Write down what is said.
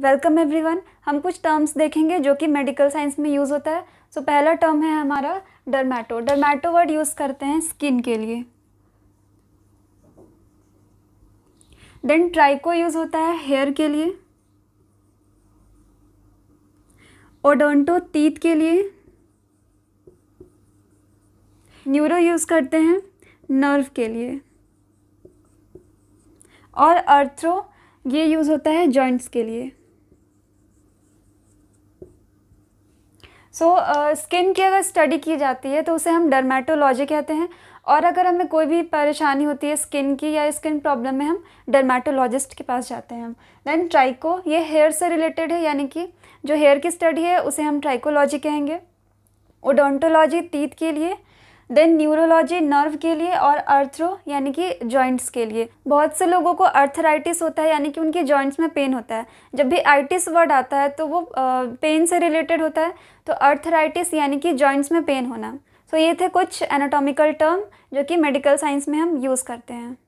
welcome everyone हम कुछ terms देखेंगे जो कि मेडिकल साइंस में यूज़ होता है सो so, पहला टर्म है हमारा डर्मेटो डर्मेटो वर्ड यूज़ करते हैं स्किन के लिए देन ट्राइको यूज़ होता है हेयर के लिए ओडोंटो तीत के लिए न्यूरो यूज़ करते हैं नर्व के लिए और अर्थ्रो ये यूज़ होता है जॉइंट्स के लिए सो स्किन uh, की अगर स्टडी की जाती है तो उसे हम डर्मेटोलॉजी कहते हैं और अगर हमें कोई भी परेशानी होती है स्किन की या स्किन प्रॉब्लम में हम डर्मेटोलॉजिस्ट के पास जाते हैं हम देन ट्राइको ये हेयर से रिलेटेड है यानी कि जो हेयर की स्टडी है उसे हम ट्राइकोलॉजी कहेंगे ओडोंटोलॉजी तीत के लिए देन न्यूरोलॉजी नर्व के लिए और अर्थ्रो यानी कि जॉइंट्स के लिए बहुत से लोगों को अर्थराइटिस होता है यानी कि उनके जॉइंट्स में पेन होता है जब भी आइटिस वर्ड आता है तो वो पेन से रिलेटेड होता है तो अर्थराइटिस यानी कि जॉइंट्स में पेन होना सो so, ये थे कुछ एनाटॉमिकल टर्म जो कि मेडिकल साइंस में हम यूज़ करते हैं